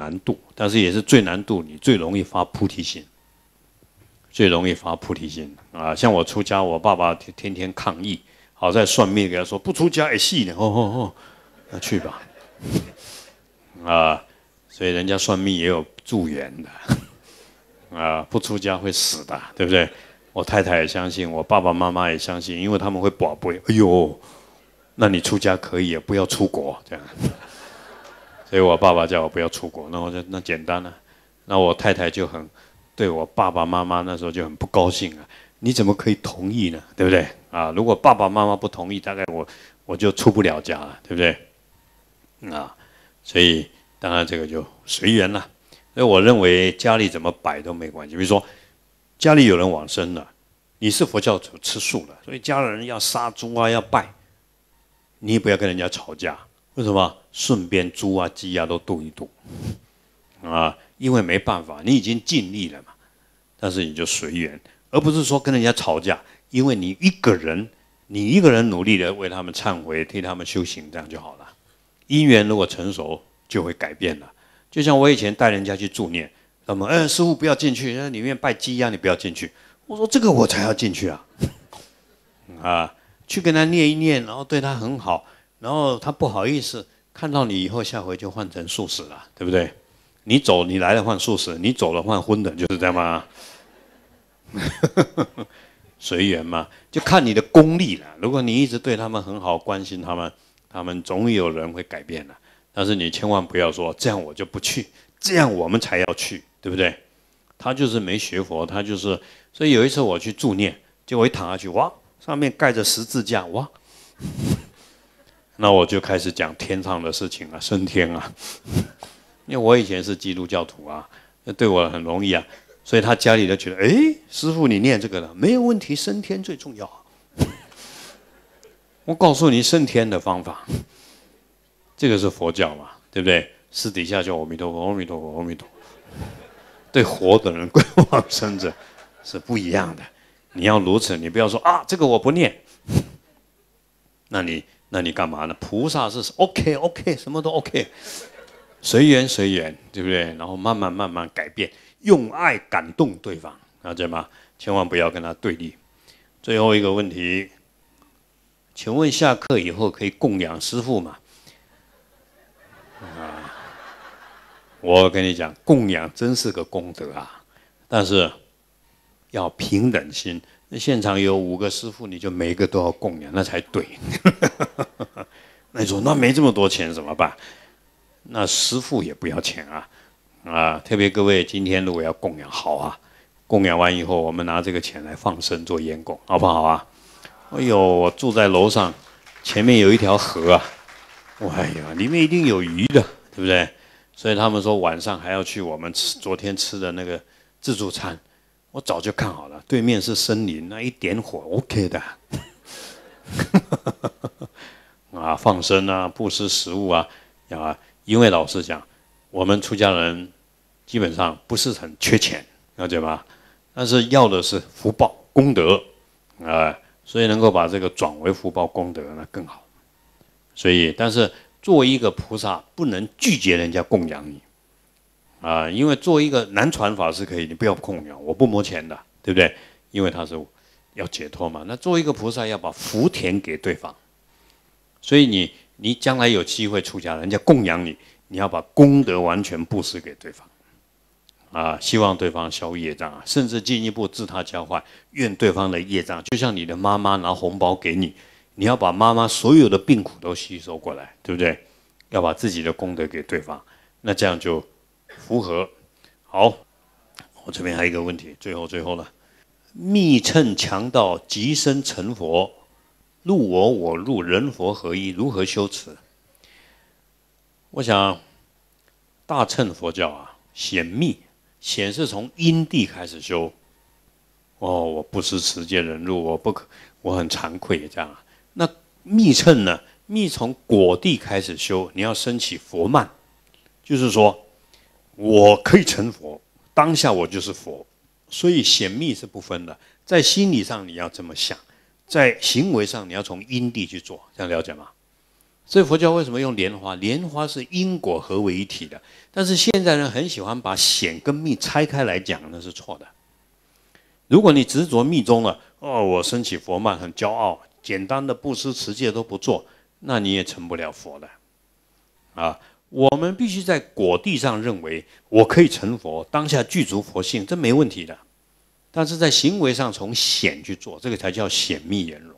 难度，但是也是最难度，你最容易发菩提心，最容易发菩提心啊！像我出家，我爸爸天天抗议，好在算命给他说不出家也死呢，哦哦哦，那去吧，啊，所以人家算命也有助缘的啊，不出家会死的，对不对？我太太也相信，我爸爸妈妈也相信，因为他们会宝贝。哎呦，那你出家可以，不要出国这样。所以我爸爸叫我不要出国，那我说那简单了，那我太太就很对我爸爸妈妈那时候就很不高兴啊，你怎么可以同意呢？对不对？啊，如果爸爸妈妈不同意，大概我我就出不了家了，对不对？啊，所以当然这个就随缘了。所以我认为家里怎么摆都没关系。比如说家里有人往生了，你是佛教徒吃素了，所以家人要杀猪啊要拜，你也不要跟人家吵架。为什么？顺便猪啊、鸡啊都渡一渡，啊，因为没办法，你已经尽力了嘛。但是你就随缘，而不是说跟人家吵架。因为你一个人，你一个人努力的为他们忏悔，替他们修行，这样就好了。因缘如果成熟，就会改变了。就像我以前带人家去助念，他们哎，师傅不要进去，那里面拜鸡鸭，你不要进去。我说这个我才要进去啊，啊，去跟他念一念，然后对他很好。然后他不好意思看到你以后，下回就换成素食了，对不对？你走，你来了换素食，你走了换荤的，就是这样嘛。随缘嘛，就看你的功力了。如果你一直对他们很好，关心他们，他们总有人会改变的。但是你千万不要说这样我就不去，这样我们才要去，对不对？他就是没学佛，他就是。所以有一次我去助念，结果一躺下去，哇，上面盖着十字架，哇。那我就开始讲天上的事情了，升天啊！因为我以前是基督教徒啊，那对我很容易啊，所以他家里就觉得，哎，师傅你念这个了，没有问题，升天最重要。我告诉你升天的方法，这个是佛教嘛，对不对？私底下叫阿弥陀佛，阿弥陀佛，阿弥陀。佛。对活的人、鬼、往生者是不一样的，你要如此，你不要说啊，这个我不念。那你那你干嘛呢？菩萨是 OK OK 什么都 OK，随缘随缘，对不对？然后慢慢慢慢改变，用爱感动对方啊，解吗？千万不要跟他对立。最后一个问题，请问下课以后可以供养师傅吗？啊，我跟你讲，供养真是个功德啊，但是要平等心。那现场有五个师傅，你就每一个都要供养，那才对。那你说那没这么多钱怎么办？那师傅也不要钱啊！啊，特别各位今天如果要供养好啊，供养完以后我们拿这个钱来放生做烟供，好不好啊？哎呦，我住在楼上，前面有一条河啊，哎呀，里面一定有鱼的，对不对？所以他们说晚上还要去我们吃昨天吃的那个自助餐。我早就看好了，对面是森林，那一点火 OK 的。啊，放生啊，布施食物啊，啊，因为老实讲，我们出家人基本上不是很缺钱，了解吗？但是要的是福报功德啊，所以能够把这个转为福报功德那更好。所以，但是作为一个菩萨，不能拒绝人家供养你。啊，因为做一个南传法师可以，你不要供养，我不摸钱的，对不对？因为他是要解脱嘛。那做一个菩萨要把福田给对方，所以你你将来有机会出家，人家供养你，你要把功德完全布施给对方。啊，希望对方消业障，甚至进一步自他交换，愿对方的业障就像你的妈妈拿红包给你，你要把妈妈所有的病苦都吸收过来，对不对？要把自己的功德给对方，那这样就。符合，好，我这边还有一个问题，最后最后了。密乘强盗即身成佛，入我我入人佛合一，如何修持？我想大乘佛教啊，显密显是从因地开始修。哦，我不识持戒人入，我不可，我很惭愧这样。那密乘呢？密从果地开始修，你要升起佛曼，就是说。我可以成佛，当下我就是佛，所以显密是不分的。在心理上你要这么想，在行为上你要从因地去做，这样了解吗？所以佛教为什么用莲花？莲花是因果合为一体的。但是现在人很喜欢把显跟密拆开来讲，那是错的。如果你执着密宗了，哦，我升起佛曼很骄傲，简单的布施持戒都不做，那你也成不了佛的，啊。我们必须在果地上认为我可以成佛，当下具足佛性，这没问题的。但是在行为上从显去做，这个才叫显密圆融。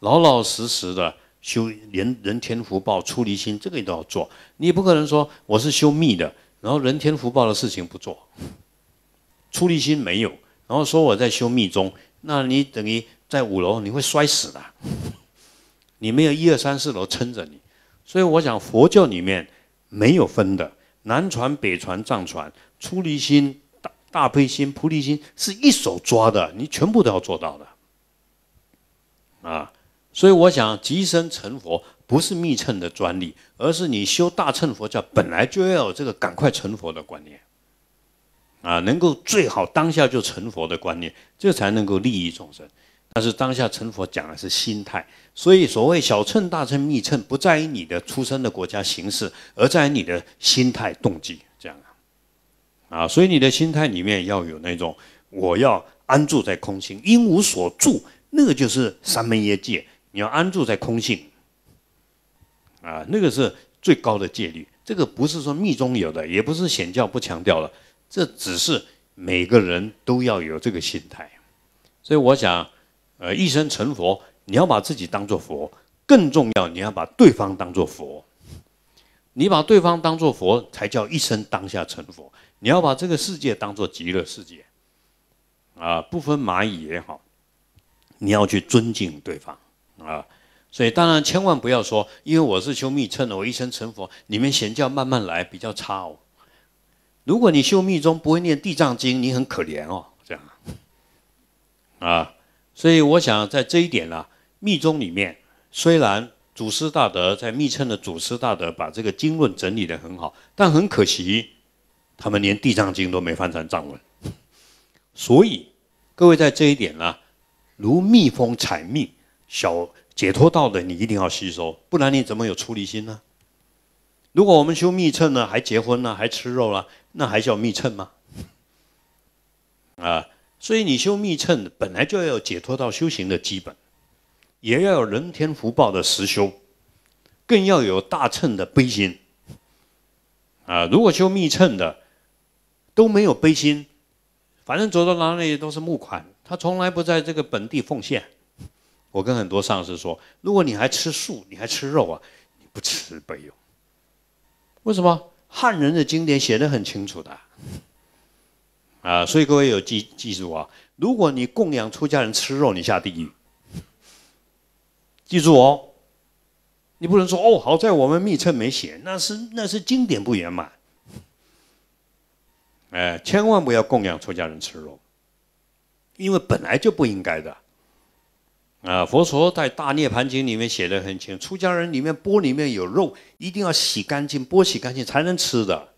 老老实实的修人人天福报、出离心，这个你都要做。你不可能说我是修密的，然后人天福报的事情不做，出离心没有，然后说我在修密宗，那你等于在五楼你会摔死的，你没有一二三四楼撑着你。所以我想，佛教里面没有分的南传、北传、藏传、出离心、大、大悲心、菩提心，是一手抓的，你全部都要做到的。啊，所以我想，即生成佛不是密乘的专利，而是你修大乘佛教本来就要有这个赶快成佛的观念。啊，能够最好当下就成佛的观念，这才能够利益众生。但是当下成佛讲的是心态，所以所谓小乘、大乘、密乘，不在于你的出生的国家、形式，而在你的心态动机。这样啊，所以你的心态里面要有那种我要安住在空性，因无所住，那个就是三门耶界，你要安住在空性啊，那个是最高的戒律。这个不是说密宗有的，也不是显教不强调了，这只是每个人都要有这个心态。所以我想。呃，一生成佛，你要把自己当做佛，更重要，你要把对方当做佛。你把对方当做佛，才叫一生当下成佛。你要把这个世界当做极乐世界，啊，不分蚂蚁也好，你要去尊敬对方啊。所以，当然千万不要说，因为我是修密乘的，我一生成佛，你们显教慢慢来，比较差哦。如果你修密宗不会念地藏经，你很可怜哦，这样，啊。所以我想在这一点呢，密宗里面虽然祖师大德在密乘的祖师大德把这个经论整理得很好，但很可惜，他们连《地藏经》都没翻成藏文。所以各位在这一点呢，如蜜蜂采蜜，小解脱道的你一定要吸收，不然你怎么有出离心呢？如果我们修密乘呢，还结婚了，还吃肉了，那还叫密乘吗？啊！所以你修密乘本来就要解脱到修行的基本，也要有人天福报的实修，更要有大乘的悲心。啊，如果修密乘的都没有悲心，反正走到哪里都是募款，他从来不在这个本地奉献。我跟很多上师说，如果你还吃素，你还吃肉啊，你不慈悲用。为什么？汉人的经典写的很清楚的。啊，所以各位有记记住啊！如果你供养出家人吃肉，你下地狱。记住哦，你不能说哦，好在我们密册没写，那是那是经典不圆满。哎，千万不要供养出家人吃肉，因为本来就不应该的。啊，佛陀在《大涅盘经》里面写的很清楚，出家人里面钵里面有肉，一定要洗干净，钵洗干净才能吃的。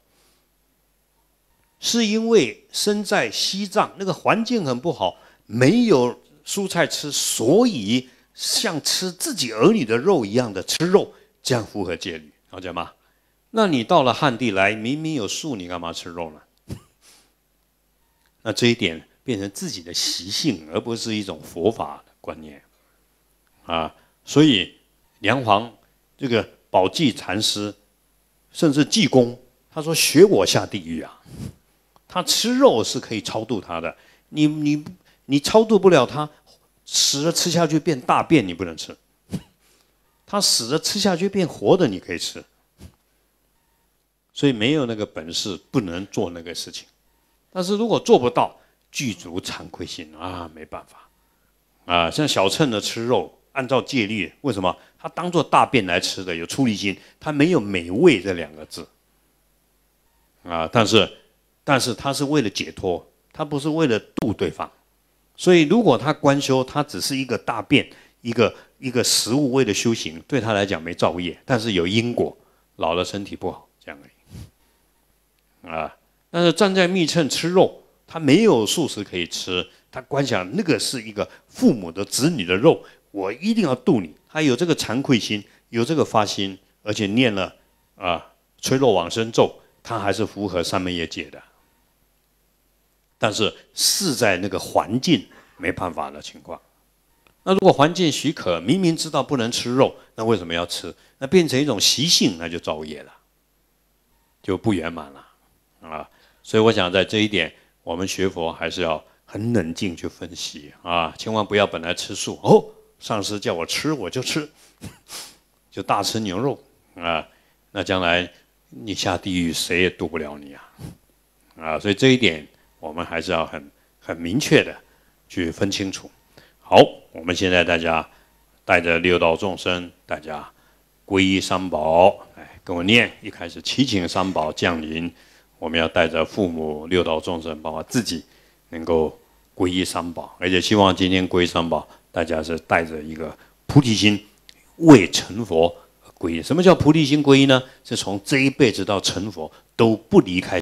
是因为身在西藏，那个环境很不好，没有蔬菜吃，所以像吃自己儿女的肉一样的吃肉，这样符合戒律，好讲吗？那你到了汉地来，明明有树，你干嘛吃肉呢？那这一点变成自己的习性，而不是一种佛法观念啊。所以梁皇这个宝济禅师，甚至济公，他说：“学我下地狱啊！”他吃肉是可以超度他的，你你你超度不了他，死了吃下去变大便，你不能吃；他死了吃下去变活的，你可以吃。所以没有那个本事，不能做那个事情。但是如果做不到，具足惭愧心啊，没办法啊。像小乘的吃肉，按照戒律，为什么？他当做大便来吃的，有出离心，他没有美味这两个字啊。但是。但是他是为了解脱，他不是为了度对方，所以如果他观修，他只是一个大便，一个一个食物为了修行，对他来讲没造业，但是有因果，老了身体不好这样而已。啊，但是站在密乘吃肉，他没有素食可以吃，他观想那个是一个父母的子女的肉，我一定要度你，他有这个惭愧心，有这个发心，而且念了啊，催落往生咒，他还是符合三门业解的。但是是在那个环境没办法的情况，那如果环境许可，明明知道不能吃肉，那为什么要吃？那变成一种习性，那就造业了，就不圆满了啊！所以我想在这一点，我们学佛还是要很冷静去分析啊，千万不要本来吃素，哦，上师叫我吃我就吃，就大吃牛肉啊，那将来你下地狱谁也渡不了你啊！啊，所以这一点。我们还是要很很明确的去分清楚。好，我们现在大家带着六道众生，大家皈依三宝。哎，跟我念，一开始祈请三宝降临。我们要带着父母、六道众生，包括自己，能够皈依三宝。而且希望今天皈依三宝，大家是带着一个菩提心，为成佛皈依。什么叫菩提心皈依呢？是从这一辈子到成佛都不离开。